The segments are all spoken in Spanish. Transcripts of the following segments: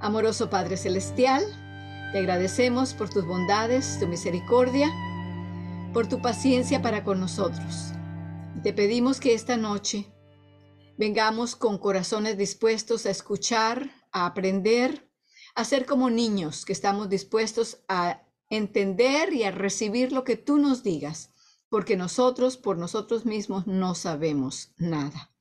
Amoroso Padre Celestial, te agradecemos por tus bondades, tu misericordia, por tu paciencia para con nosotros. Te pedimos que esta noche vengamos con corazones dispuestos a escuchar, a aprender, a ser como niños que estamos dispuestos a entender y a recibir lo que tú nos digas, porque nosotros por nosotros mismos no sabemos nada.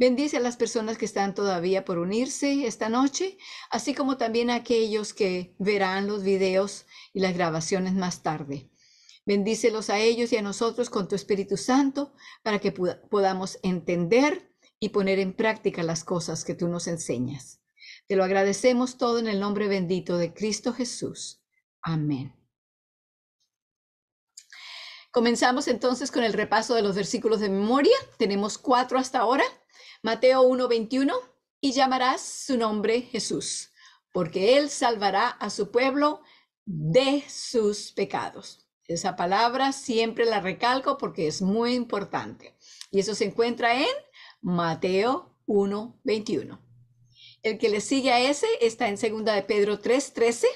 Bendice a las personas que están todavía por unirse esta noche, así como también a aquellos que verán los videos y las grabaciones más tarde. Bendícelos a ellos y a nosotros con tu Espíritu Santo para que podamos entender y poner en práctica las cosas que tú nos enseñas. Te lo agradecemos todo en el nombre bendito de Cristo Jesús. Amén. Comenzamos entonces con el repaso de los versículos de memoria. Tenemos cuatro hasta ahora. Mateo 1:21, y llamarás su nombre Jesús, porque él salvará a su pueblo de sus pecados. Esa palabra siempre la recalco porque es muy importante. Y eso se encuentra en Mateo 1:21. El que le sigue a ese está en segunda de Pedro 3:13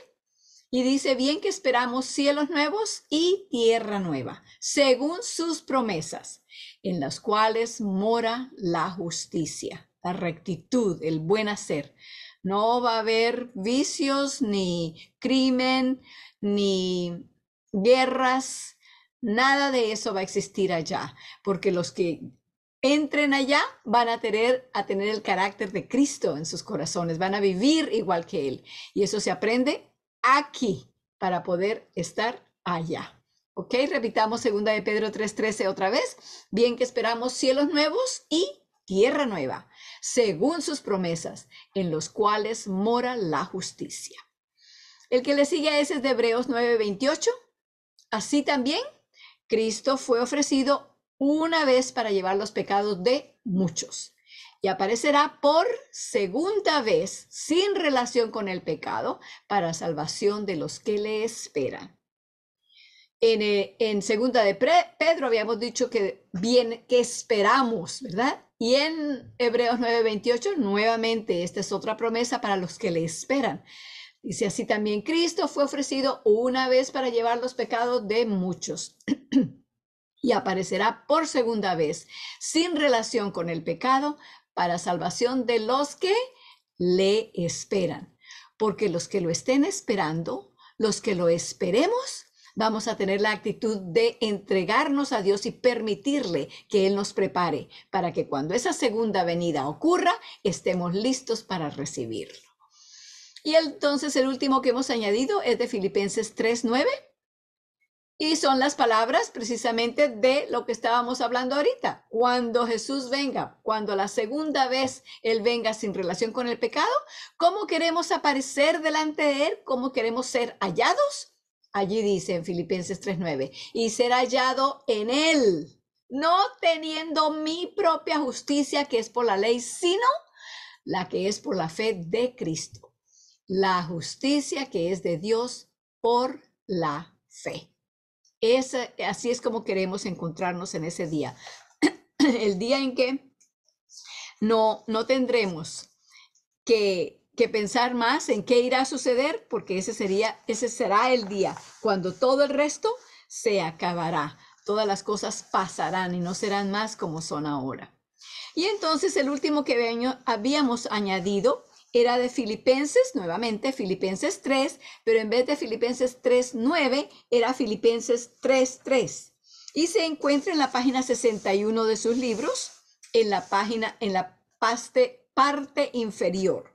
y dice bien que esperamos cielos nuevos y tierra nueva, según sus promesas, en las cuales mora la justicia, la rectitud, el buen hacer. No va a haber vicios, ni crimen, ni guerras, nada de eso va a existir allá, porque los que entren allá van a tener, a tener el carácter de Cristo en sus corazones, van a vivir igual que Él. Y eso se aprende aquí para poder estar allá. ¿Ok? Repitamos segunda de Pedro 3.13 otra vez. Bien que esperamos cielos nuevos y tierra nueva, según sus promesas, en los cuales mora la justicia. El que le sigue a ese es de Hebreos 9.28. Así también, Cristo fue ofrecido una vez para llevar los pecados de muchos y aparecerá por segunda vez sin relación con el pecado para salvación de los que le esperan. En, eh, segunda de Pedro habíamos dicho que bien que esperamos, ¿verdad? Y en Hebreos 9:28 nuevamente esta es otra promesa para los que le esperan. Dice así también Cristo fue ofrecido una vez para llevar los pecados de muchos. y aparecerá por segunda vez sin relación con el pecado para salvación de los que le esperan. Porque los que lo estén esperando, los que lo esperemos, vamos a tener la actitud de entregarnos a Dios y permitirle que Él nos prepare para que cuando esa segunda venida ocurra, estemos listos para recibirlo. Y entonces el último que hemos añadido es de Filipenses 3.9 y son las palabras precisamente de lo que estábamos hablando ahorita. Cuando Jesús venga, cuando la segunda vez Él venga sin relación con el pecado, ¿cómo queremos aparecer delante de Él? ¿Cómo queremos ser hallados? Allí dice en Filipenses 3.9, y ser hallado en Él, no teniendo mi propia justicia que es por la ley, sino la que es por la fe de Cristo, la justicia que es de Dios por la fe. Es, así es como queremos encontrarnos en ese día. El día en que no, no tendremos que, que, pensar más en qué irá a suceder, porque ese, sería, ese será el día cuando todo el resto se acabará. Todas las cosas pasarán y no serán más como son ahora. Y entonces el último que habíamos añadido era de Filipenses, nuevamente Filipenses 3, pero en vez de Filipenses 3.9 era Filipenses 3.3. Y se encuentra en la página 61 de sus libros, en la página, en la parte, parte inferior.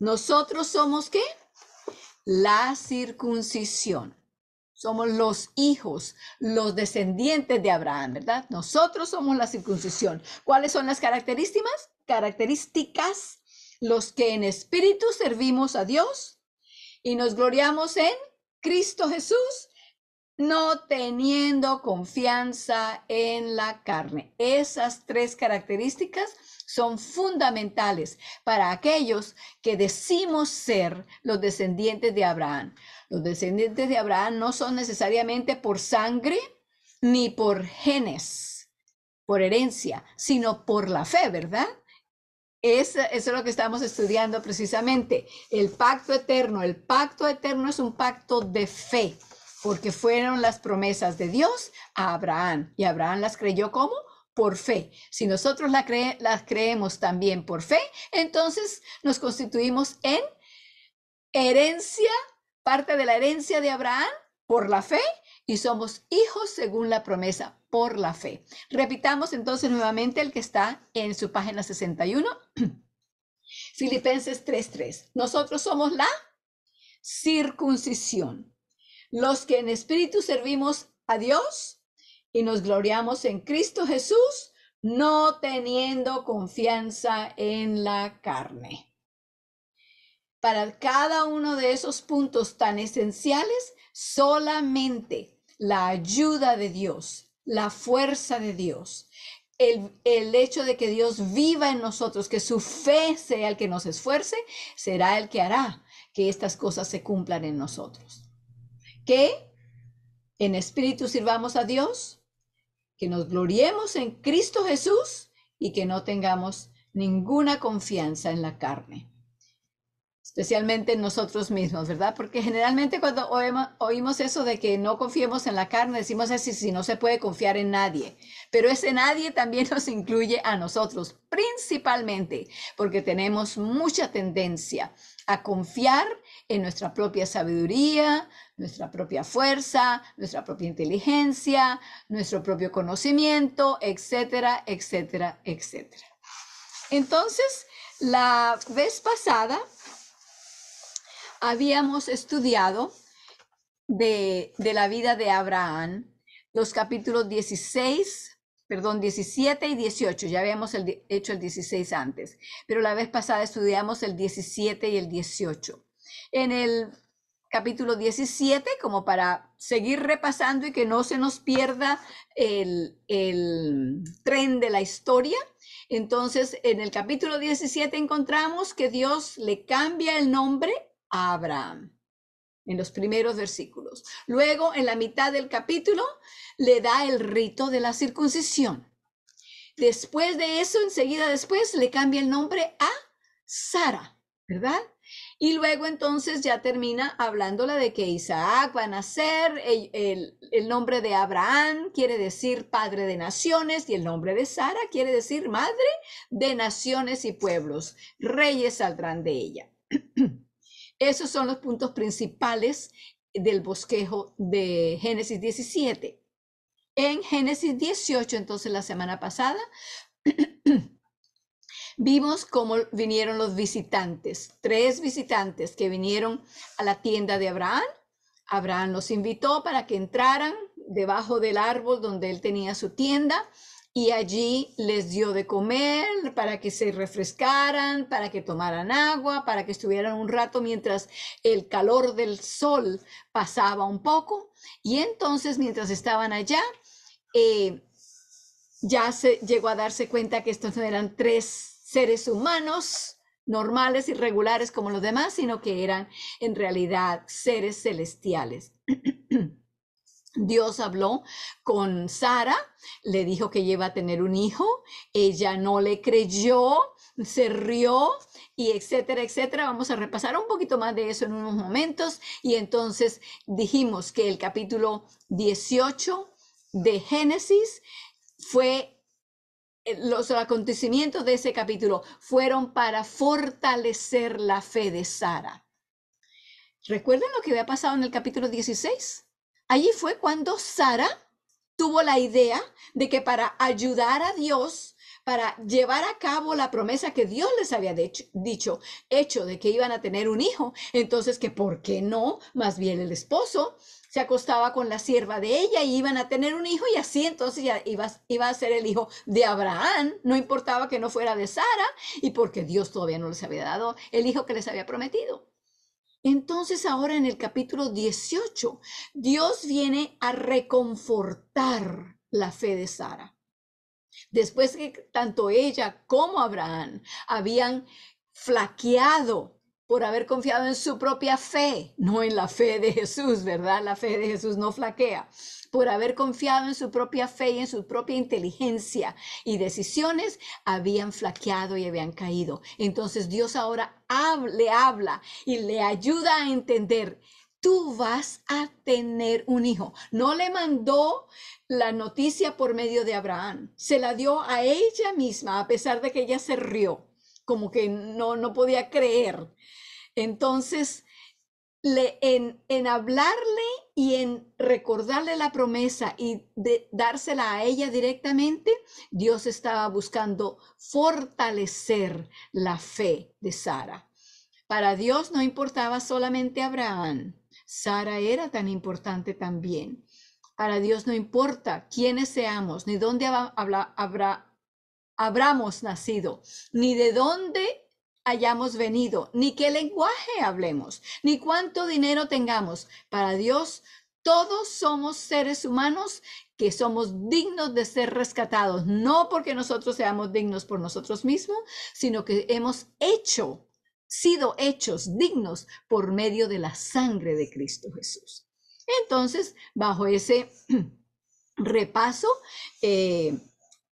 Nosotros somos qué? La circuncisión. Somos los hijos, los descendientes de Abraham, ¿verdad? Nosotros somos la circuncisión. ¿Cuáles son las características? Características los que en espíritu servimos a Dios y nos gloriamos en Cristo Jesús, no teniendo confianza en la carne. Esas tres características son fundamentales para aquellos que decimos ser los descendientes de Abraham. Los descendientes de Abraham no son necesariamente por sangre ni por genes, por herencia, sino por la fe, ¿verdad? Es, eso es lo que estamos estudiando precisamente. El pacto eterno. El pacto eterno es un pacto de fe, porque fueron las promesas de Dios a Abraham. Y Abraham las creyó como por fe. Si nosotros la las creemos también por fe, entonces nos constituimos en herencia, parte de la herencia de Abraham por la fe y somos hijos según la promesa por la fe. Repitamos entonces nuevamente el que está en su página 61. Filipenses 3:3. Nosotros somos la circuncisión, los que en espíritu servimos a Dios y nos gloriamos en Cristo Jesús, no teniendo confianza en la carne. Para cada uno de esos puntos tan esenciales, solamente la ayuda de Dios, la fuerza de Dios, el, hecho de que Dios viva en nosotros, que su fe sea el que nos esfuerce, será el que hará que estas cosas se cumplan en nosotros. Que en espíritu sirvamos a Dios, que nos gloriemos en Cristo Jesús y que no tengamos ninguna confianza en la carne especialmente en nosotros mismos, ¿verdad? Porque generalmente cuando oímos eso de que no confiemos en la carne, decimos así, si no se puede confiar en nadie, pero ese nadie también nos incluye a nosotros, principalmente porque tenemos mucha tendencia a confiar en nuestra propia sabiduría, nuestra propia fuerza, nuestra propia inteligencia, nuestro propio conocimiento, etcétera, etcétera, etcétera. Entonces, la vez pasada habíamos estudiado de, la vida de Abraham, los capítulos 16, perdón, 17 y 18. Ya habíamos hecho el 16 antes, pero la vez pasada estudiamos el 17 y el 18. En el capítulo 17, como para seguir repasando y que no se nos pierda el, el tren de la historia, entonces, en el capítulo 17 encontramos que Dios le cambia el nombre Abraham en los primeros versículos. Luego, en la mitad del capítulo, le da el rito de la circuncisión. Después de eso, enseguida después, le cambia el nombre a Sara, ¿verdad? Y luego entonces ya termina hablándola de que Isaac va a nacer, el, el nombre de Abraham quiere decir padre de naciones y el nombre de Sara quiere decir madre de naciones y pueblos. Reyes saldrán de ella. Esos son los puntos principales del bosquejo de Génesis 17. En Génesis 18, entonces la semana pasada, vimos cómo vinieron los visitantes, tres visitantes que vinieron a la tienda de Abraham. Abraham los invitó para que entraran debajo del árbol donde él tenía su tienda y allí les dio de comer para que se refrescaran, para que tomaran agua, para que estuvieran un rato mientras el calor del sol pasaba un poco. Y entonces mientras estaban allá, eh, ya se llegó a darse cuenta que estos no eran tres seres humanos normales y regulares como los demás, sino que eran en realidad seres celestiales. Dios habló con Sara, le dijo que iba a tener un hijo, ella no le creyó, se rió y etcétera, etcétera. Vamos a repasar un poquito más de eso en unos momentos. Y entonces dijimos que el capítulo 18 de Génesis fue eh, los acontecimientos de ese capítulo fueron para fortalecer la fe de Sara. ¿Recuerdan lo que había pasado en el capítulo 16? Allí fue cuando Sara tuvo la idea de que para ayudar a Dios, para llevar a cabo la promesa que Dios les había dicho, hecho de que iban a tener un hijo, entonces que por qué no, más bien el esposo se acostaba con la sierva de ella y iban a tener un hijo y así entonces ya iba a ser el hijo de Abraham, no importaba que no fuera de Sara y porque Dios todavía no les había dado el hijo que les había prometido. Entonces ahora en el capítulo 18, Dios viene a reconfortar la fe de Sara. Después que tanto ella como Abraham habían flaqueado por haber confiado en su propia fe, no en la fe de Jesús, ¿verdad? La fe de Jesús no flaquea por haber confiado en su propia fe y en su propia inteligencia y decisiones, habían flaqueado y habían caído. Entonces Dios ahora le habla y le ayuda a entender tú vas a tener un hijo. No le mandó la noticia por medio de Abraham, se la dio a ella misma, a pesar de que ella se rió, como que no, no podía creer. Entonces, le, en, en hablarle y en recordarle la promesa y dársela a ella directamente, Dios estaba buscando fortalecer la fe de Sara. Para Dios no importaba solamente Abraham, Sara era tan importante también. Para Dios no importa quiénes seamos, ni dónde habrá, nacido, ni de dónde hayamos venido, ni qué lenguaje hablemos, ni cuánto dinero tengamos. Para Dios, todos somos seres humanos que somos dignos de ser rescatados, no porque nosotros seamos dignos por nosotros mismos, sino que hemos hecho, sido hechos dignos por medio de la sangre de Cristo Jesús. Entonces, bajo ese repaso, eh,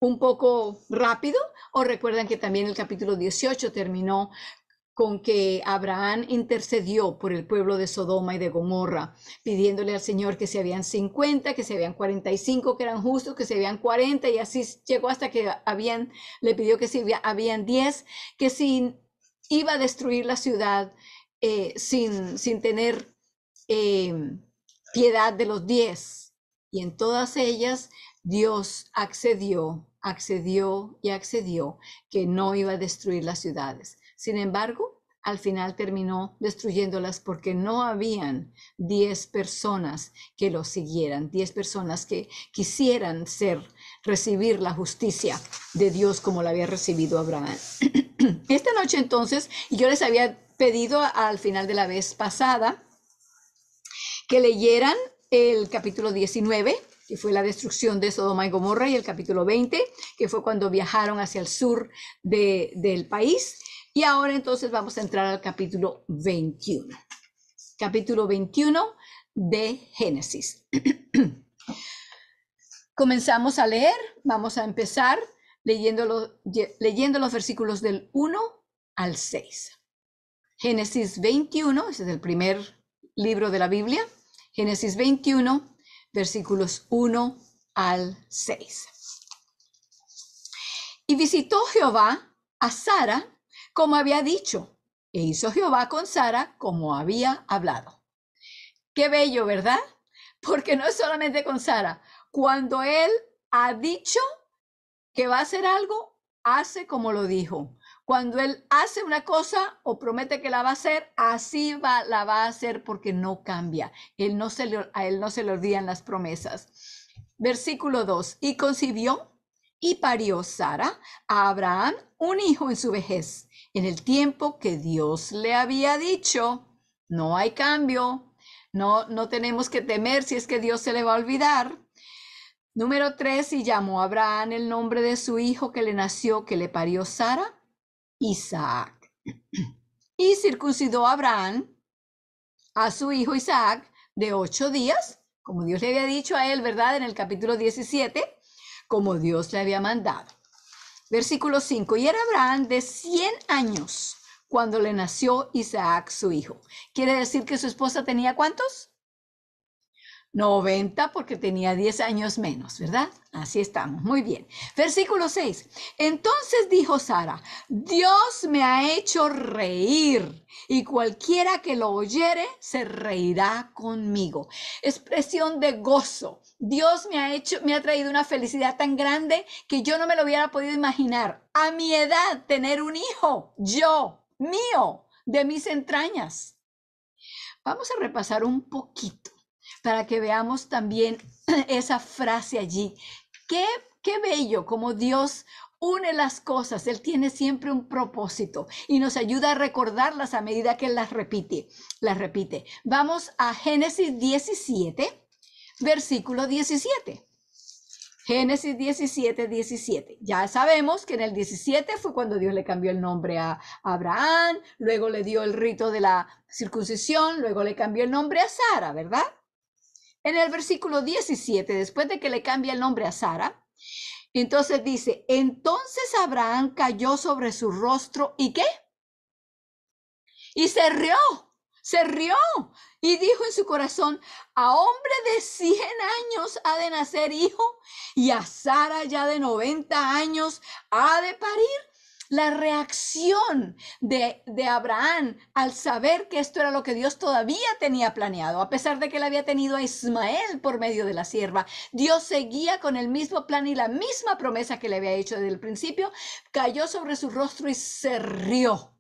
un poco rápido, o recuerdan que también el capítulo 18 terminó con que Abraham intercedió por el pueblo de Sodoma y de Gomorra, pidiéndole al Señor que se habían 50, que se habían 45, que eran justos, que se habían 40, y así llegó hasta que habían, le pidió que si habían 10, que si iba a destruir la ciudad eh, sin, sin tener eh, piedad de los 10. Y en todas ellas Dios accedió, accedió y accedió que no iba a destruir las ciudades. Sin embargo, al final terminó destruyéndolas porque no habían diez personas que lo siguieran, 10 personas que quisieran ser, recibir la justicia de Dios como la había recibido Abraham. Esta noche entonces, yo les había pedido al final de la vez pasada que leyeran el capítulo 19 que fue la destrucción de Sodoma y Gomorra, y el capítulo 20, que fue cuando viajaron hacia el sur del país. Y ahora entonces vamos a entrar al capítulo 21. Capítulo 21 de Génesis. Comenzamos a leer, vamos a empezar leyendo los, leyendo los versículos del 1 al 6. Génesis 21, ese es el primer libro de la Biblia. Génesis 21, versículos 1 al 6. Y visitó Jehová a Sara como había dicho, e hizo Jehová con Sara como había hablado. Qué bello, ¿verdad? Porque no es solamente con Sara. Cuando él ha dicho que va a hacer algo, hace como lo dijo. Cuando él hace una cosa o promete que la va a hacer, así va, la va a hacer porque no cambia. Él no se a él no se le olvidan las promesas. Versículo 2. Y concibió y parió Sara a Abraham un hijo en su vejez, en el tiempo que Dios le había dicho. No hay cambio. No, no tenemos que temer si es que Dios se le va a olvidar. Número 3. Y llamó a Abraham el nombre de su hijo que le nació, que le parió Sara Isaac. Y circuncidó Abraham, a su hijo Isaac, de ocho días, como Dios le había dicho a él, ¿verdad? En el capítulo 17, como Dios le había mandado. Versículo 5. Y era Abraham de 100 años cuando le nació Isaac, su hijo. Quiere decir que su esposa tenía cuántos? 90 porque tenía 10 años menos, ¿verdad? Así estamos, muy bien. Versículo 6. Entonces dijo Sara, Dios me ha hecho reír y cualquiera que lo oyere se reirá conmigo. Expresión de gozo. Dios me ha hecho, me ha traído una felicidad tan grande que yo no me lo hubiera podido imaginar. A mi edad, tener un hijo, yo, mío, de mis entrañas. Vamos a repasar un poquito para que veamos también esa frase allí. Qué, qué bello como Dios une las cosas, Él tiene siempre un propósito y nos ayuda a recordarlas a medida que las repite, las repite. Vamos a Génesis 17, versículo 17. Génesis 17, 17. Ya sabemos que en el 17 fue cuando Dios le cambió el nombre a Abraham, luego le dio el rito de la circuncisión, luego le cambió el nombre a Sara, ¿verdad? En el versículo 17, después de que le cambia el nombre a Sara, entonces dice, entonces Abraham cayó sobre su rostro y qué? Y se rió, se rió y dijo en su corazón, a hombre de 100 años ha de nacer hijo y a Sara ya de 90 años ha de parir. La reacción de, Abraham al saber que esto era lo que Dios todavía tenía planeado, a pesar de que él había tenido a Ismael por medio de la sierva, Dios seguía con el mismo plan y la misma promesa que le había hecho desde el principio, cayó sobre su rostro y se rió.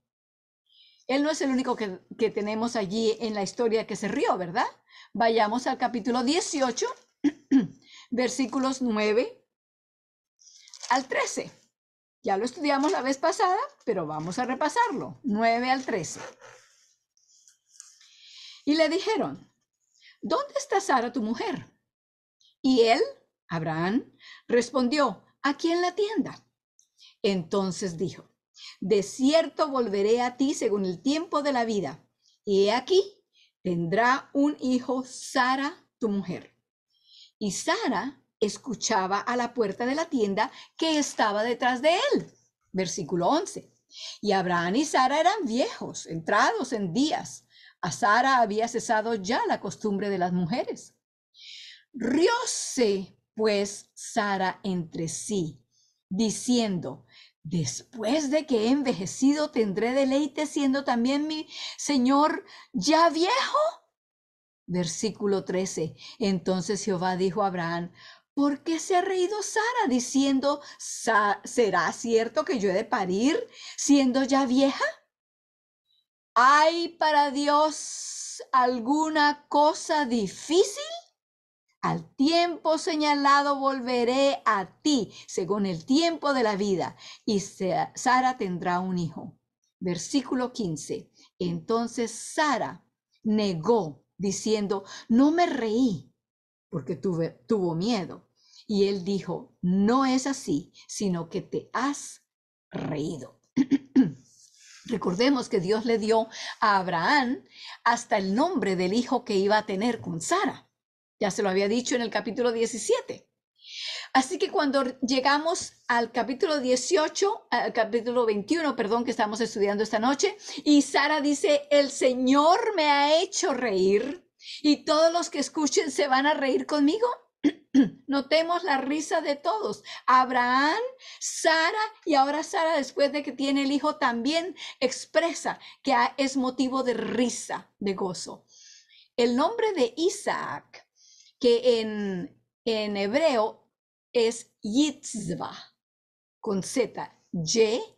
Él no es el único que, que tenemos allí en la historia que se rió, ¿verdad? Vayamos al capítulo 18, versículos 9 al 13. Ya lo estudiamos la vez pasada, pero vamos a repasarlo. 9 al 13. Y le dijeron, ¿dónde está Sara tu mujer? Y él, Abraham, respondió, aquí en la tienda. Entonces dijo, de cierto volveré a ti según el tiempo de la vida. Y aquí, tendrá un hijo Sara tu mujer. Y Sara escuchaba a la puerta de la tienda que estaba detrás de él. Versículo 11. Y Abraham y Sara eran viejos, entrados en días. A Sara había cesado ya la costumbre de las mujeres. Rióse pues Sara entre sí, diciendo, después de que he envejecido tendré deleite siendo también mi Señor ya viejo. Versículo 13. Entonces Jehová dijo a Abraham, ¿Por qué se ha reído Sara diciendo, ¿será cierto que yo he de parir siendo ya vieja? ¿Hay para Dios alguna cosa difícil? Al tiempo señalado volveré a ti, según el tiempo de la vida, y Sara tendrá un hijo. Versículo 15. Entonces Sara negó, diciendo, no me reí porque tuve, tuvo miedo. Y él dijo, no es así, sino que te has reído. Recordemos que Dios le dio a Abraham hasta el nombre del hijo que iba a tener con Sara. Ya se lo había dicho en el capítulo 17. Así que cuando llegamos al capítulo 18, al capítulo 21, perdón, que estamos estudiando esta noche, y Sara dice, el Señor me ha hecho reír, y todos los que escuchen se van a reír conmigo. Notemos la risa de todos. Abraham, Sara y ahora Sara después de que tiene el hijo también expresa que es motivo de risa, de gozo. El nombre de Isaac, que en, hebreo es Yitzva, con Z, Y-I-T-Z,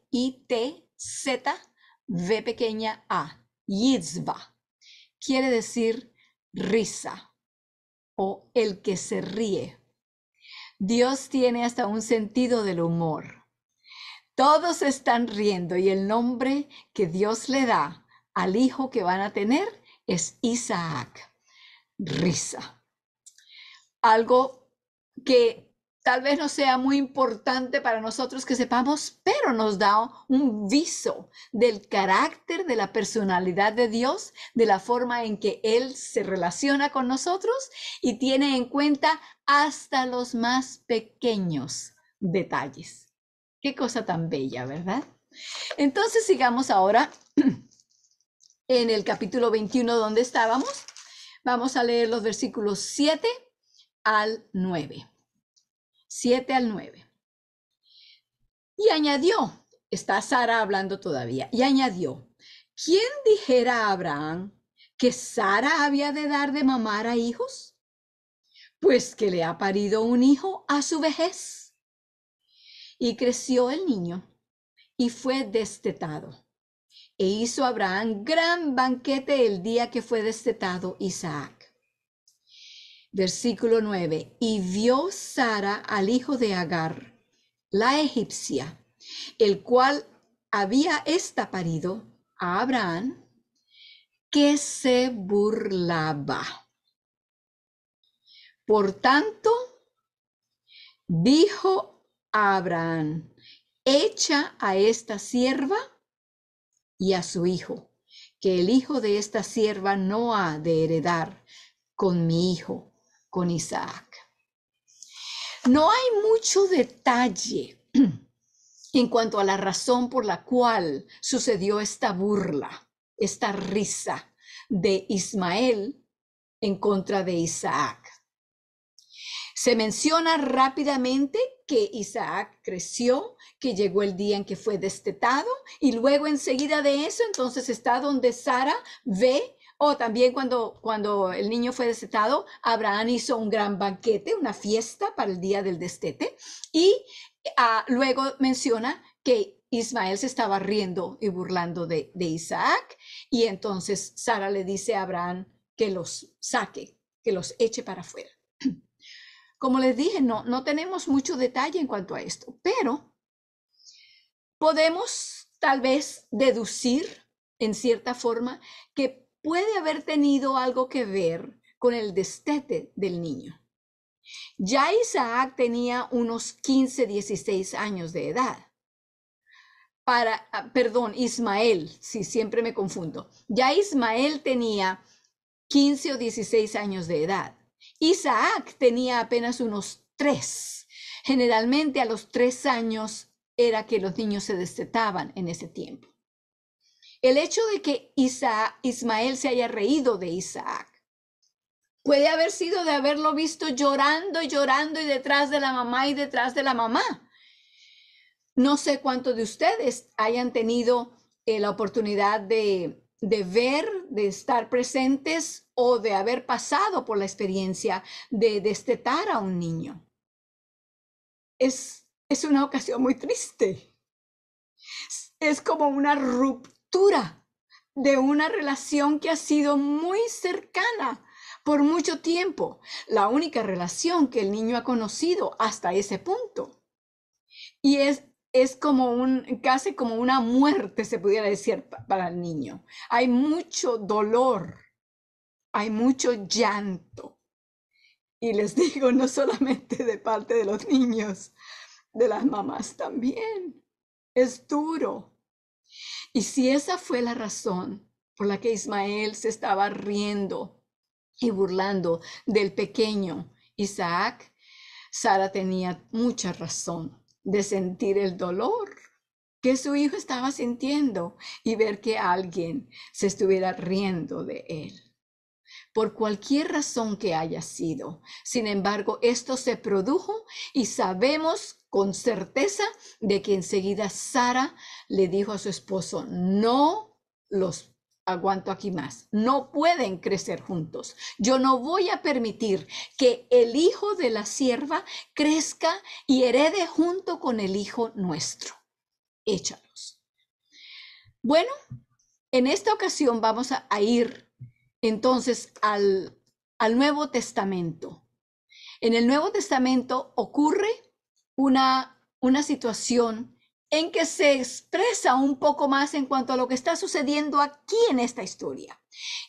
V pequeña A, Yitzva, quiere decir risa o el que se ríe. Dios tiene hasta un sentido del humor. Todos están riendo y el nombre que Dios le da al hijo que van a tener es Isaac. Risa. Algo que tal vez no sea muy importante para nosotros que sepamos, pero nos da un viso del carácter, de la personalidad de Dios, de la forma en que Él se relaciona con nosotros y tiene en cuenta hasta los más pequeños detalles. Qué cosa tan bella, ¿verdad? Entonces sigamos ahora en el capítulo 21 donde estábamos. Vamos a leer los versículos 7 al 9. Siete al 9. Y añadió, está Sara hablando todavía, y añadió, ¿quién dijera a Abraham que Sara había de dar de mamar a hijos? Pues que le ha parido un hijo a su vejez. Y creció el niño y fue destetado. E hizo Abraham gran banquete el día que fue destetado Isaac versículo 9, y vio Sara al hijo de Agar, la egipcia, el cual había esta parido a Abraham, que se burlaba. Por tanto, dijo Abraham, echa a esta sierva y a su hijo, que el hijo de esta sierva no ha de heredar con mi hijo con Isaac. No hay mucho detalle en cuanto a la razón por la cual sucedió esta burla, esta risa de Ismael en contra de Isaac. Se menciona rápidamente que Isaac creció, que llegó el día en que fue destetado y luego enseguida de eso entonces está donde Sara ve o también cuando, cuando el niño fue destetado, Abraham hizo un gran banquete, una fiesta para el día del destete. Y ah, luego menciona que Ismael se estaba riendo y burlando de, Isaac. Y entonces Sara le dice a Abraham que los saque, que los eche para afuera. Como les dije, no, no tenemos mucho detalle en cuanto a esto, pero podemos tal vez deducir en cierta forma que puede haber tenido algo que ver con el destete del niño. Ya Isaac tenía unos 15, 16 años de edad. Para, ah, perdón, Ismael, si siempre me confundo. Ya Ismael tenía 15 o 16 años de edad. Isaac tenía apenas unos 3. Generalmente a los 3 años era que los niños se destetaban en ese tiempo el hecho de que Ismael se haya reído de Isaac. Puede haber sido de haberlo visto llorando y llorando y detrás de la mamá y detrás de la mamá. No sé cuántos de ustedes hayan tenido eh, la oportunidad de, ver, de estar presentes o de haber pasado por la experiencia de destetar a un niño. Es, es una ocasión muy triste. Es como una ruptura de una relación que ha sido muy cercana por mucho tiempo, la única relación que el niño ha conocido hasta ese punto. Y es, es como un, casi como una muerte, se pudiera decir, para el niño. Hay mucho dolor, hay mucho llanto. Y les digo, no solamente de parte de los niños, de las mamás también. Es duro y si esa fue la razón por la que Ismael se estaba riendo y burlando del pequeño Isaac, Sara tenía mucha razón de sentir el dolor que su hijo estaba sintiendo y ver que alguien se estuviera riendo de él por cualquier razón que haya sido. Sin embargo, esto se produjo y sabemos con certeza de que enseguida Sara le dijo a su esposo, no los aguanto aquí más. No pueden crecer juntos. Yo no voy a permitir que el hijo de la sierva crezca y herede junto con el hijo nuestro. Échalos. Bueno, en esta ocasión vamos a, a ir entonces al, al Nuevo Testamento. En el Nuevo Testamento ocurre una, una situación en que se expresa un poco más en cuanto a lo que está sucediendo aquí en esta historia.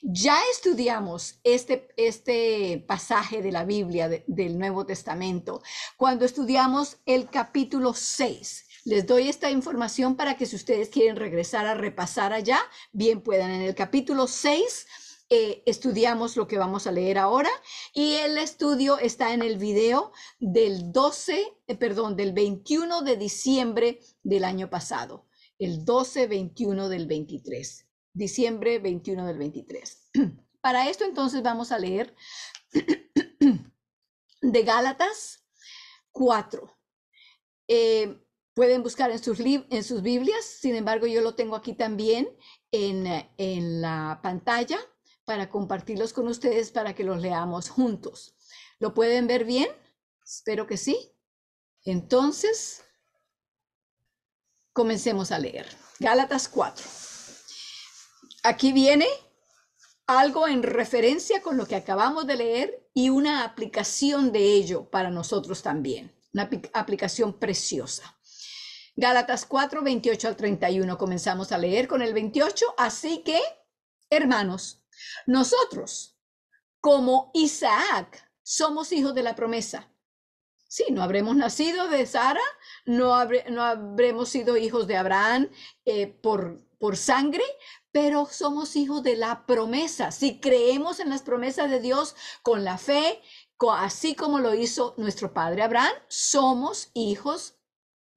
Ya estudiamos este, este pasaje de la Biblia del Nuevo Testamento cuando estudiamos el capítulo 6. Les doy esta información para que si ustedes quieren regresar a repasar allá, bien puedan. En el capítulo 6 eh, estudiamos lo que vamos a leer ahora y el estudio está en el video del 12, eh, perdón, del 21 de diciembre del año pasado, el 12-21 del 23, diciembre 21 del 23. Para esto entonces vamos a leer de Gálatas 4. Eh, pueden buscar en sus, en sus Biblias, sin embargo yo lo tengo aquí también en la pantalla para compartirlos con ustedes para que los leamos juntos. ¿Lo pueden ver bien? Espero que sí. Entonces, comencemos a leer. Gálatas 4. Aquí viene algo en referencia con lo que acabamos de leer y una aplicación de ello para nosotros también. Una aplicación preciosa. Gálatas 4, 28 al 31. Comenzamos a leer con el 28. Así que, hermanos, nosotros, como Isaac, somos hijos de la promesa. Sí, no habremos nacido de Sara, no, habremos sido hijos de Abraham eh, por, por sangre, pero somos hijos de la promesa. Si creemos en las promesas de Dios con la fe, así como lo hizo nuestro padre Abraham, somos hijos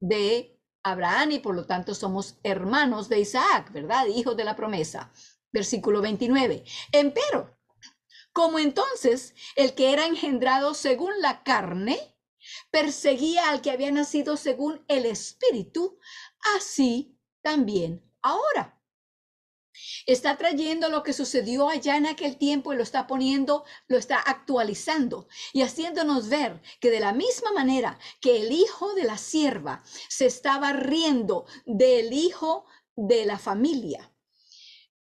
de Abraham y por lo tanto somos hermanos de Isaac, ¿verdad? Hijos de la promesa versículo 29. Empero, como entonces el que era engendrado según la carne, perseguía al que había nacido según el espíritu, así también ahora. Está trayendo lo que sucedió allá en aquel tiempo y lo está poniendo, lo está actualizando y haciéndonos ver que de la misma manera que el hijo de la sierva se estaba riendo del hijo de la familia,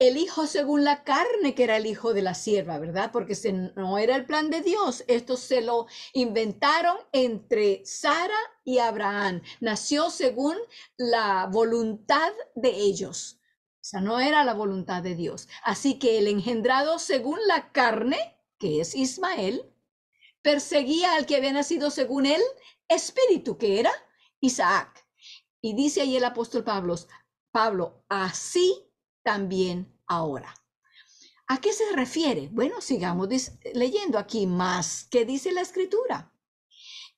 el hijo según la carne, que era el hijo de la sierva, ¿verdad? Porque se, no era el plan de Dios. Esto se lo inventaron entre Sara y Abraham. Nació según la voluntad de ellos. O sea, no era la voluntad de Dios. Así que el engendrado según la carne, que es Ismael, perseguía al que había nacido según el espíritu, que era Isaac. Y dice ahí el apóstol Pablo, Pablo, así también ahora. ¿A qué se refiere? Bueno, sigamos leyendo aquí más. ¿Qué dice la escritura?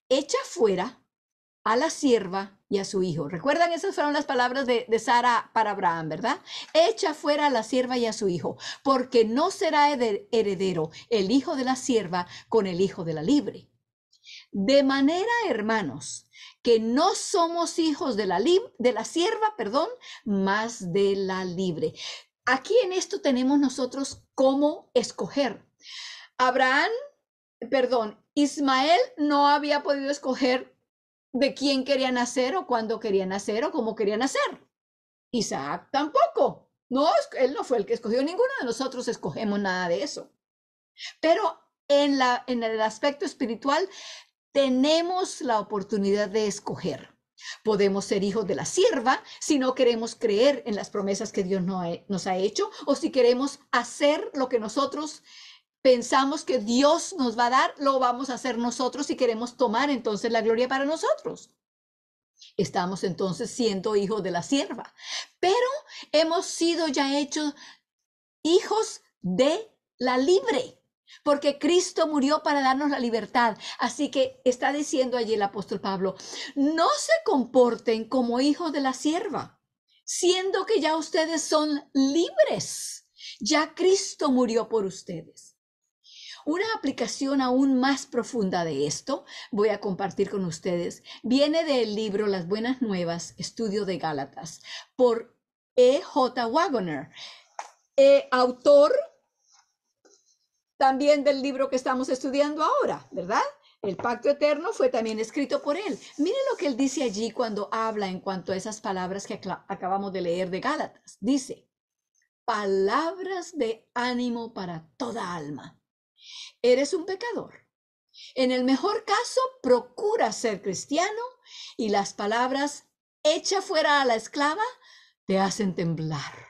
Echa fuera a la sierva y a su hijo. Recuerdan, esas fueron las palabras de, Sara para Abraham, ¿verdad? Echa fuera a la sierva y a su hijo, porque no será heredero el hijo de la sierva con el hijo de la libre. De manera, hermanos, que no somos hijos de la, de la sierva, perdón, más de la libre. Aquí en esto tenemos nosotros cómo escoger. Abraham, perdón, Ismael no había podido escoger de quién quería nacer o cuándo quería nacer o cómo quería nacer. Isaac tampoco. No, él no fue el que escogió, ninguno de nosotros escogemos nada de eso. Pero en, la, en el aspecto espiritual, tenemos la oportunidad de escoger. Podemos ser hijos de la sierva si no queremos creer en las promesas que Dios nos ha hecho o si queremos hacer lo que nosotros pensamos que Dios nos va a dar, lo vamos a hacer nosotros y queremos tomar entonces la gloria para nosotros. Estamos entonces siendo hijos de la sierva, pero hemos sido ya hechos hijos de la libre. Porque Cristo murió para darnos la libertad. Así que está diciendo allí el apóstol Pablo, no se comporten como hijos de la sierva, siendo que ya ustedes son libres. Ya Cristo murió por ustedes. Una aplicación aún más profunda de esto voy a compartir con ustedes. Viene del libro Las Buenas Nuevas, Estudio de Gálatas, por E. J. Wagoner, eh, autor también del libro que estamos estudiando ahora, ¿verdad? El pacto eterno fue también escrito por él. Mire lo que él dice allí cuando habla en cuanto a esas palabras que acabamos de leer de Gálatas. Dice, palabras de ánimo para toda alma. Eres un pecador. En el mejor caso, procura ser cristiano y las palabras echa fuera a la esclava te hacen temblar.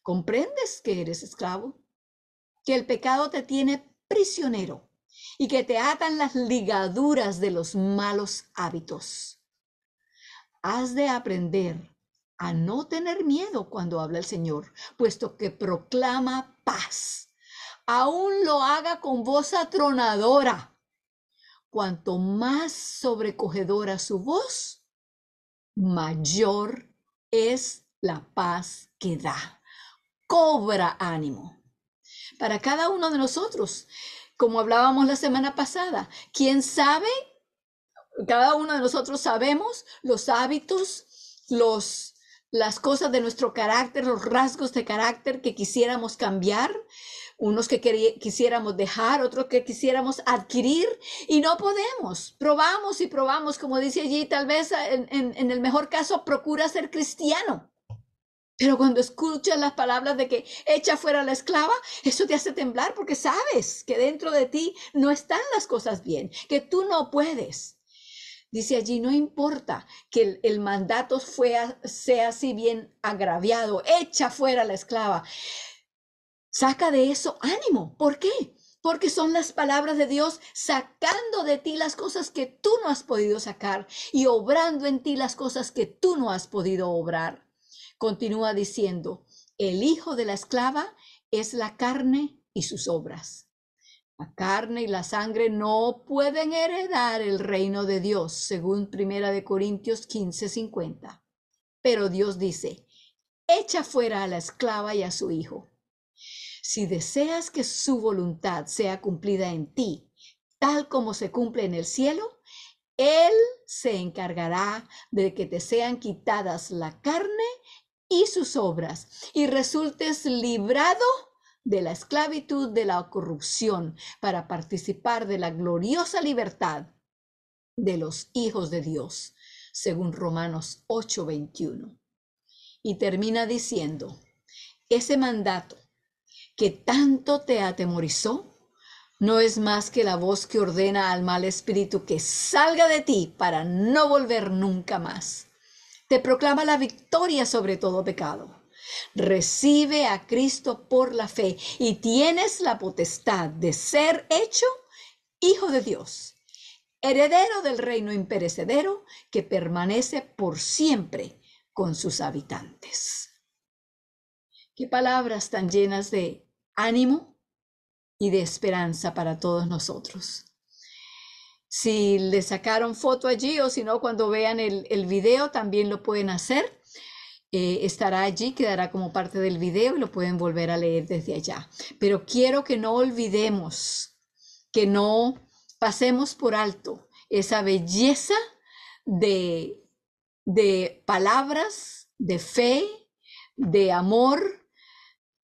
¿Comprendes que eres esclavo? que el pecado te tiene prisionero y que te atan las ligaduras de los malos hábitos. Has de aprender a no tener miedo cuando habla el Señor, puesto que proclama paz. Aún lo haga con voz atronadora. Cuanto más sobrecogedora su voz, mayor es la paz que da. Cobra ánimo para cada uno de nosotros. Como hablábamos la semana pasada, ¿quién sabe? Cada uno de nosotros sabemos los hábitos, los, las cosas de nuestro carácter, los rasgos de carácter que quisiéramos cambiar, unos que quisiéramos dejar, otros que quisiéramos adquirir y no podemos. Probamos y probamos, como dice allí, tal vez en el mejor caso procura ser cristiano pero cuando escuchas las palabras de que echa fuera la esclava, eso te hace temblar porque sabes que dentro de ti no están las cosas bien, que tú no puedes. Dice allí, no importa que el, mandato fue sea así bien agraviado, echa fuera la esclava. Saca de eso ánimo. ¿Por qué? porque son las palabras de Dios sacando de ti las cosas que tú no has podido sacar y obrando en ti las cosas que tú no has podido obrar. Continúa diciendo, el hijo de la esclava es la carne y sus obras. La carne y la sangre no pueden heredar el reino de Dios, según Primera de Corintios 15:50. Pero Dios dice, echa fuera a la esclava y a su hijo. Si deseas que su voluntad sea cumplida en ti, tal como se cumple en el cielo, Él se encargará de que te sean quitadas la carne y sus obras, y resultes librado de la esclavitud de la corrupción para participar de la gloriosa libertad de los hijos de Dios, según Romanos 8:21. Y termina diciendo, ese mandato que tanto te atemorizó, no es más que la voz que ordena al mal espíritu que salga de ti para no volver nunca más te proclama la victoria sobre todo pecado. Recibe a Cristo por la fe y tienes la potestad de ser hecho hijo de Dios, heredero del reino imperecedero que permanece por siempre con sus habitantes. Qué palabras tan llenas de ánimo y de esperanza para todos nosotros si le sacaron foto allí o si no, cuando vean el, video también lo pueden hacer. Eh, estará allí, quedará como parte del video y lo pueden volver a leer desde allá. Pero quiero que no olvidemos, que no pasemos por alto esa belleza de palabras, de fe, de amor,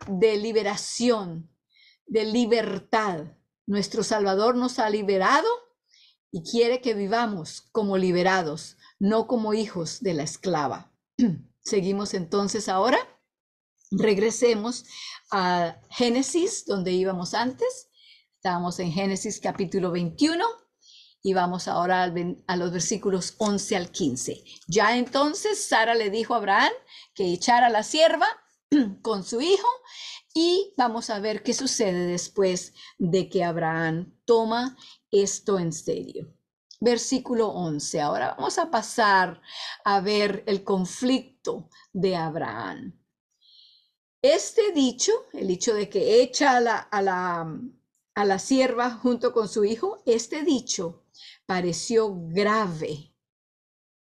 de liberación, de libertad. Nuestro Salvador nos ha liberado y quiere que vivamos como liberados, no como hijos de la esclava. Seguimos entonces ahora. Regresemos a Génesis, donde íbamos antes. Estamos en Génesis capítulo 21 y vamos ahora a los versículos 11 al 15. Ya entonces Sara le dijo a Abraham que echara la sierva con su hijo y vamos a ver qué sucede después de que Abraham toma esto en serio. Versículo 11. Ahora vamos a pasar a ver el conflicto de Abraham. Este dicho, el dicho de que echa a la, a la, a la sierva junto con su hijo, este dicho pareció grave,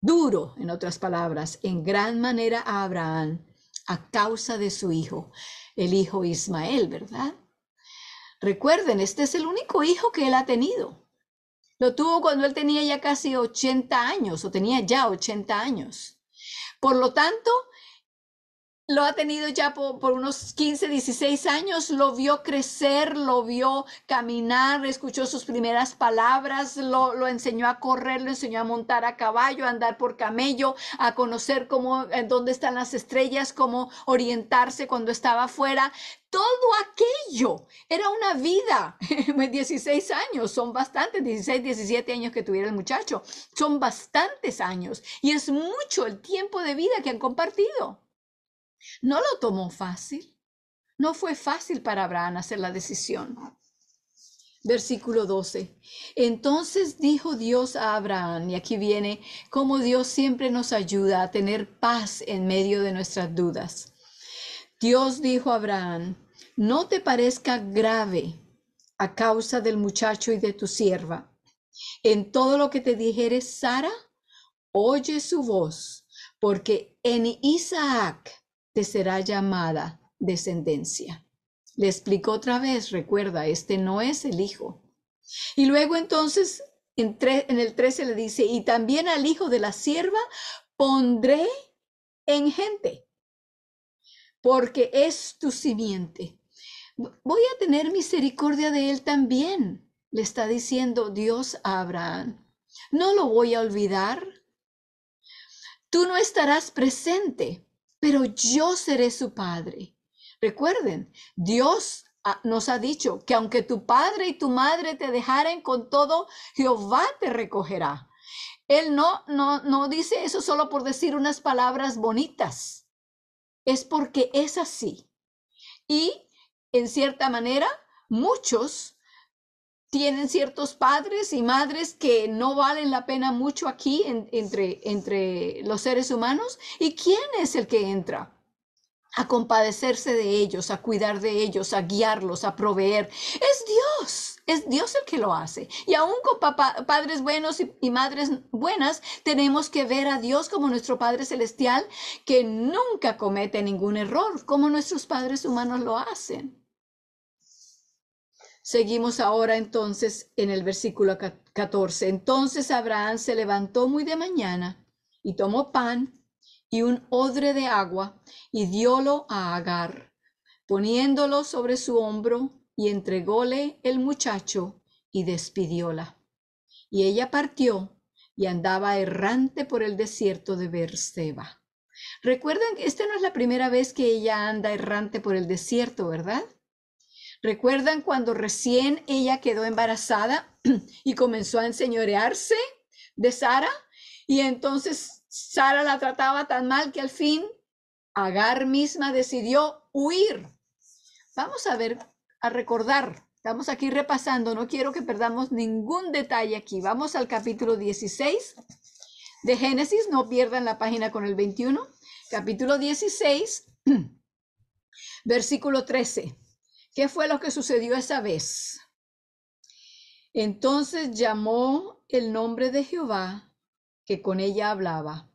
duro, en otras palabras, en gran manera a Abraham a causa de su hijo, el hijo Ismael, ¿verdad? Recuerden, este es el único hijo que él ha tenido. Lo tuvo cuando él tenía ya casi 80 años o tenía ya 80 años. Por lo tanto, lo ha tenido ya por, unos 15, 16 años, lo vio crecer, lo vio caminar, escuchó sus primeras palabras, lo, enseñó a correr, lo enseñó a montar a caballo, a andar por camello, a conocer cómo, dónde están las estrellas, cómo orientarse cuando estaba afuera. Todo aquello era una vida, 16 pues años, son bastantes, 16, 17 años que tuviera el muchacho, son bastantes años y es mucho el tiempo de vida que han compartido. No lo tomó fácil. No fue fácil para Abraham hacer la decisión. Versículo 12. Entonces dijo Dios a Abraham, y aquí viene cómo Dios siempre nos ayuda a tener paz en medio de nuestras dudas. Dios dijo a Abraham, no te parezca grave a causa del muchacho y de tu sierva. En todo lo que te dijere Sara, oye su voz, porque en Isaac te será llamada descendencia. Le explico otra vez, recuerda, este no es el hijo. Y luego entonces en, en el 13 le dice, y también al hijo de la sierva pondré en gente, porque es tu simiente. Voy a tener misericordia de él también, le está diciendo Dios a Abraham. No lo voy a olvidar. Tú no estarás presente, pero yo seré su padre. Recuerden, Dios ah, nos ha dicho que aunque tu padre y tu madre te dejaren con todo, Jehová te recogerá. Él no, no, no dice eso solo por decir unas palabras bonitas. Es porque es así. Y en cierta manera, muchos tienen ciertos padres y madres que no valen la pena mucho aquí entre, entre los seres humanos. ¿Y quién es el que entra? a compadecerse de ellos, a cuidar de ellos, a guiarlos, a proveer. Es Dios, es Dios el que lo hace. Y aún con padres buenos y, madres buenas, tenemos que ver a Dios como nuestro Padre Celestial, que nunca comete ningún error, como nuestros padres humanos lo hacen. Seguimos ahora entonces en el versículo 14. Entonces Abraham se levantó muy de mañana y tomó pan y un odre de agua y diólo a Agar, poniéndolo sobre su hombro y entrególe el muchacho y despidióla. Y ella partió y andaba errante por el desierto de Berseba. Recuerden, que esta no es la primera vez que ella anda errante por el desierto, ¿verdad? ¿Recuerdan cuando recién ella quedó embarazada y comenzó a enseñorearse de Sara? Y entonces Sara la trataba tan mal que al fin Agar misma decidió huir. Vamos a ver, a recordar. Estamos aquí repasando, no quiero que perdamos ningún detalle aquí. Vamos al capítulo 16 de Génesis, no pierdan la página con el 21. Capítulo 16, versículo 13. ¿Qué fue lo que sucedió esa vez? Entonces llamó el nombre de Jehová, que con ella hablaba.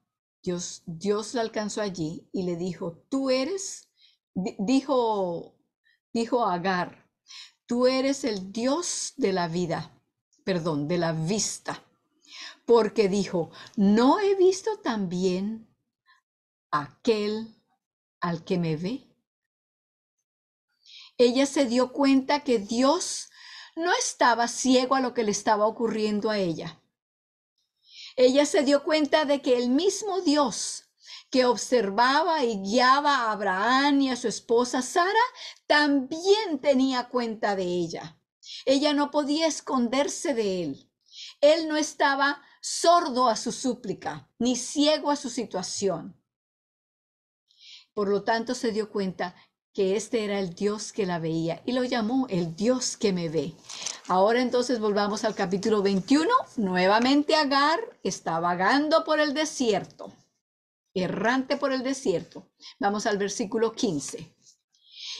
Dios, Dios la alcanzó allí y le dijo, tú eres, dijo, dijo Agar, tú eres el Dios de la vida, perdón, de la vista. Porque dijo, no he visto también aquel al que me ve. Ella se dio cuenta que Dios no estaba ciego a lo que le estaba ocurriendo a ella. Ella se dio cuenta de que el mismo Dios que observaba y guiaba a Abraham y a su esposa Sara, también tenía cuenta de ella. Ella no podía esconderse de él. Él no estaba sordo a su súplica, ni ciego a su situación. Por lo tanto, se dio cuenta que este era el Dios que la veía y lo llamó el Dios que me ve. Ahora entonces volvamos al capítulo 21. Nuevamente Agar está vagando por el desierto, errante por el desierto. Vamos al versículo 15.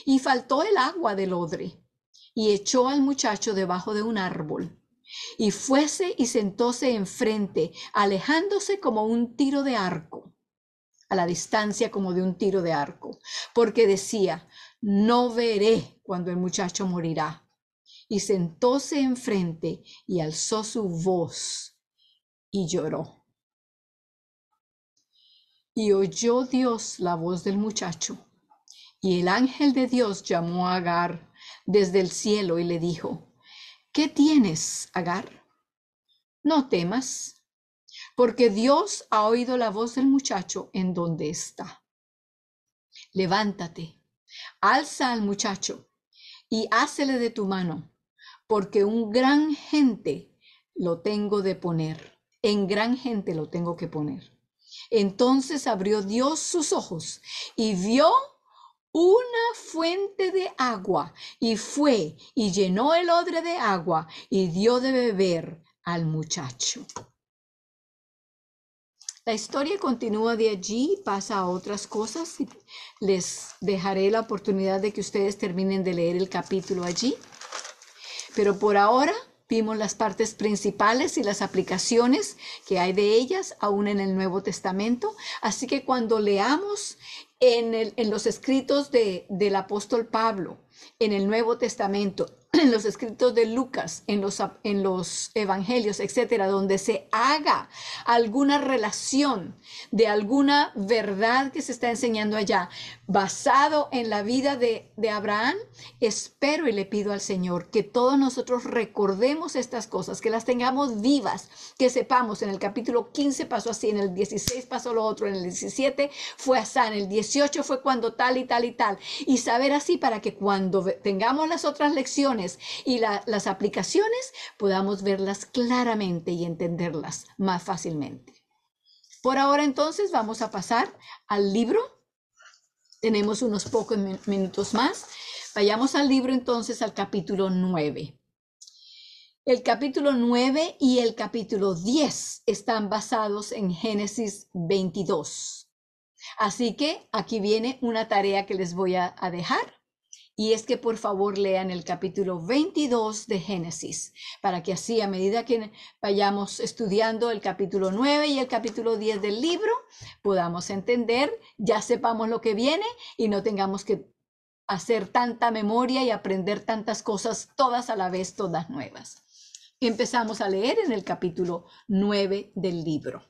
Y faltó el agua del odre y echó al muchacho debajo de un árbol. Y fuese y sentóse enfrente, alejándose como un tiro de arco a la distancia como de un tiro de arco, porque decía, no veré cuando el muchacho morirá. Y sentóse enfrente y alzó su voz y lloró. Y oyó Dios la voz del muchacho. Y el ángel de Dios llamó a Agar desde el cielo y le dijo, ¿qué tienes, Agar? No temas porque Dios ha oído la voz del muchacho en donde está. Levántate, alza al muchacho y hácele de tu mano, porque un gran gente lo tengo de poner, en gran gente lo tengo que poner. Entonces abrió Dios sus ojos y vio una fuente de agua y fue y llenó el odre de agua y dio de beber al muchacho. La historia continúa de allí, y pasa a otras cosas. Les dejaré la oportunidad de que ustedes terminen de leer el capítulo allí. Pero por ahora vimos las partes principales y las aplicaciones que hay de ellas aún en el Nuevo Testamento. Así que cuando leamos en, los escritos del apóstol Pablo, en el Nuevo Testamento, en los escritos de Lucas, en los, en los evangelios, etcétera, donde se haga alguna relación de alguna verdad que se está enseñando allá basado en la vida de, Abraham, espero y le pido al Señor que todos nosotros recordemos estas cosas, que las tengamos vivas, que sepamos, en el capítulo 15 pasó así, en el 16 pasó lo otro, en el 17 fue así, en el 18 fue cuando tal y tal y tal, y saber así para que cuando tengamos las otras lecciones y las aplicaciones, podamos verlas claramente y entenderlas más fácilmente. Por ahora entonces vamos a pasar al libro tenemos unos pocos minutos más. Vayamos al libro entonces al capítulo 9. El capítulo 9 y el capítulo 10 están basados en Génesis 22. Así que aquí viene una tarea que les voy a dejar y es que por favor lean el capítulo 22 de Génesis, para que así a medida que vayamos estudiando el capítulo 9 y el capítulo 10 del libro, podamos entender, ya sepamos lo que viene y no tengamos que hacer tanta memoria y aprender tantas cosas todas a la vez, todas nuevas. Empezamos a leer en el capítulo 9 del libro.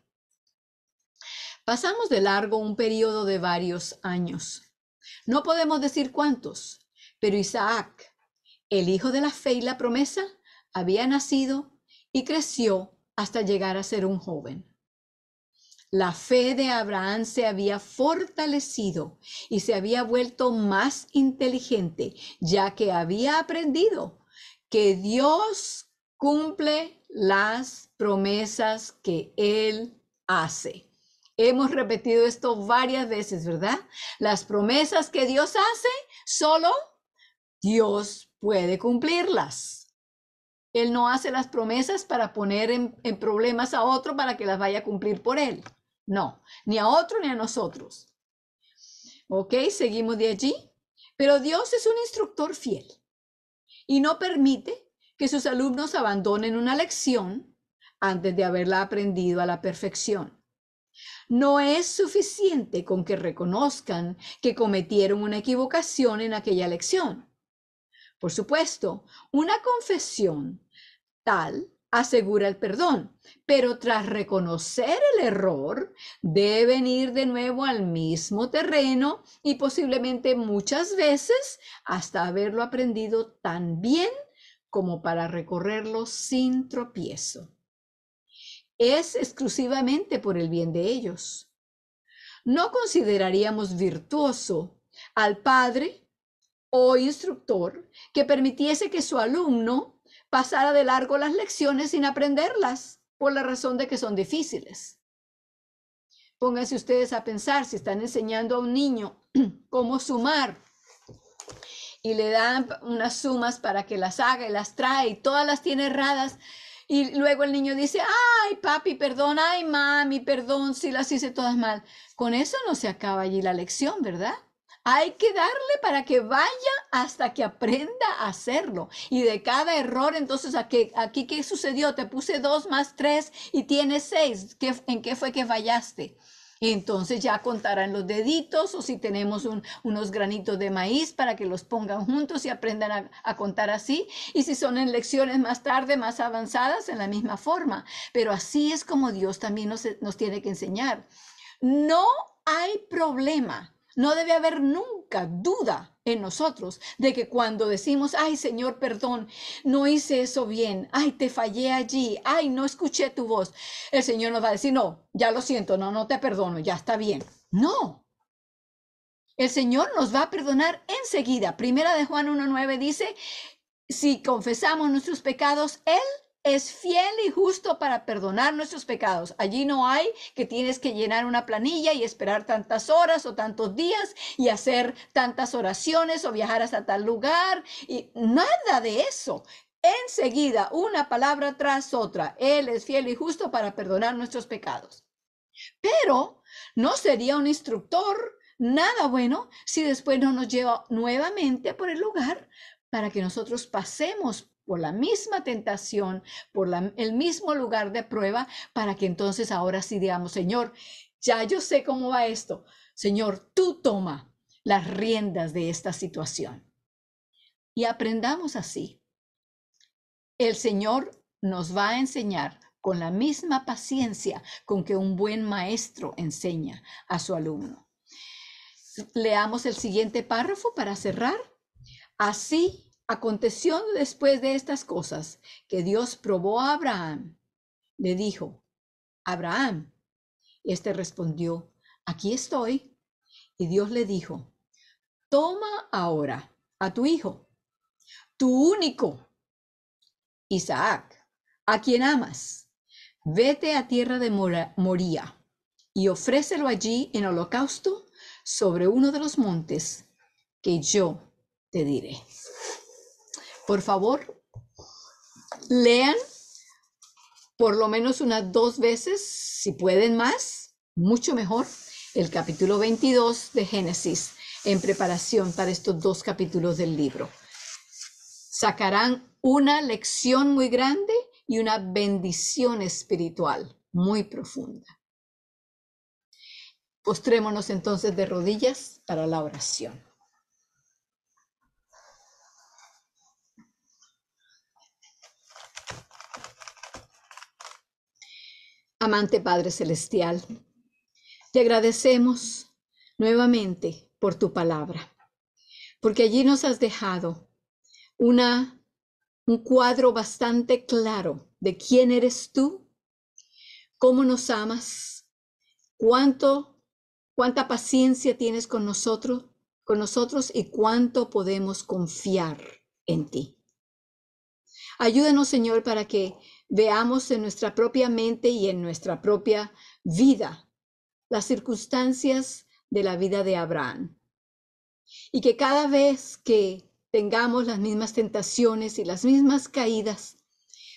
Pasamos de largo un periodo de varios años. No podemos decir cuántos, pero Isaac, el hijo de la fe y la promesa, había nacido y creció hasta llegar a ser un joven. La fe de Abraham se había fortalecido y se había vuelto más inteligente, ya que había aprendido que Dios cumple las promesas que Él hace. Hemos repetido esto varias veces, ¿verdad? Las promesas que Dios hace solo Dios puede cumplirlas. Él no hace las promesas para poner en, problemas a otro para que las vaya a cumplir por él. No, ni a otro ni a nosotros. Ok, seguimos de allí. Pero Dios es un instructor fiel y no permite que sus alumnos abandonen una lección antes de haberla aprendido a la perfección. No es suficiente con que reconozcan que cometieron una equivocación en aquella lección por supuesto, una confesión tal asegura el perdón, pero tras reconocer el error, deben ir de nuevo al mismo terreno y posiblemente muchas veces hasta haberlo aprendido tan bien como para recorrerlo sin tropiezo. Es exclusivamente por el bien de ellos. No consideraríamos virtuoso al padre instructor que permitiese que su alumno pasara de largo las lecciones sin aprenderlas por la razón de que son difíciles. Pónganse ustedes a pensar si están enseñando a un niño cómo sumar y le dan unas sumas para que las haga y las trae y todas las tiene erradas. Y luego el niño dice, ay papi, perdón, ay mami, perdón si las hice todas mal. Con eso no se acaba allí la lección, ¿verdad? Hay que darle para que vaya hasta que aprenda a hacerlo. Y de cada error, entonces, aquí, aquí ¿qué sucedió? Te puse dos más tres y tienes seis. ¿En qué fue que fallaste? Entonces ya contarán los deditos o si tenemos unos granitos de maíz para que los pongan juntos y aprendan a, contar así. Y si son en lecciones más tarde, más avanzadas, en la misma forma. Pero así es como Dios también nos, nos tiene que enseñar. No hay problema no debe haber nunca duda en nosotros de que cuando decimos, ay Señor, perdón, no hice eso bien, ay, te fallé allí, ay, no escuché tu voz, el Señor nos va a decir, no, ya lo siento, no, no te perdono, ya está bien. No, el Señor nos va a perdonar enseguida. Primera de Juan 1.9 dice, si confesamos nuestros pecados, Él es fiel y justo para perdonar nuestros pecados. Allí no hay que tienes que llenar una planilla y esperar tantas horas o tantos días y hacer tantas oraciones o viajar hasta tal lugar y nada de eso. Enseguida, una palabra tras otra, Él es fiel y justo para perdonar nuestros pecados. Pero no sería un instructor nada bueno si después no nos lleva nuevamente por el lugar para que nosotros pasemos por la misma tentación, por el mismo lugar de prueba, para que entonces ahora sí digamos, Señor, ya yo sé cómo va esto. Señor, tú toma las riendas de esta situación. Y aprendamos así. El Señor nos va a enseñar con la misma paciencia con que un buen maestro enseña a su alumno. Leamos el siguiente párrafo para cerrar. Así Aconteció después de estas cosas que Dios probó a Abraham. Le dijo, Abraham. Y éste respondió, aquí estoy. Y Dios le dijo, toma ahora a tu hijo, tu único, Isaac, a quien amas. Vete a tierra de Moría y ofrécelo allí en holocausto sobre uno de los montes que yo te diré. Por favor, lean por lo menos unas dos veces, si pueden más, mucho mejor, el capítulo 22 de Génesis en preparación para estos dos capítulos del libro. Sacarán una lección muy grande y una bendición espiritual muy profunda. Postrémonos entonces de rodillas para la oración. Amante Padre Celestial, te agradecemos nuevamente por tu palabra, porque allí nos has dejado una, un cuadro bastante claro de quién eres tú, cómo nos amas, cuánto, cuánta paciencia tienes con nosotros, con nosotros y cuánto podemos confiar en ti. Ayúdanos, Señor, para que veamos en nuestra propia mente y en nuestra propia vida las circunstancias de la vida de Abraham. Y que cada vez que tengamos las mismas tentaciones y las mismas caídas,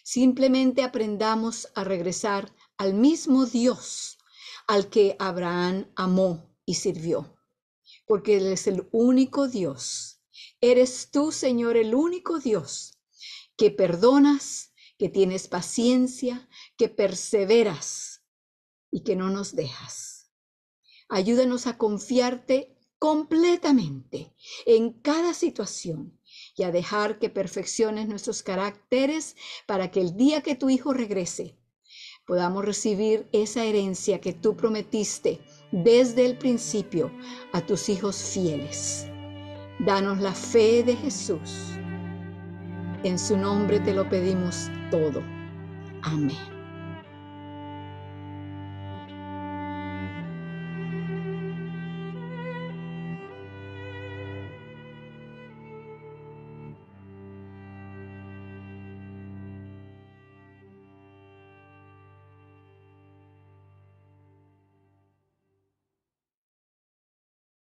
simplemente aprendamos a regresar al mismo Dios al que Abraham amó y sirvió, porque Él es el único Dios. Eres tú, Señor, el único Dios que perdonas que tienes paciencia, que perseveras y que no nos dejas. Ayúdanos a confiarte completamente en cada situación y a dejar que perfecciones nuestros caracteres para que el día que tu hijo regrese podamos recibir esa herencia que tú prometiste desde el principio a tus hijos fieles. Danos la fe de Jesús. En su nombre te lo pedimos todo. Amén.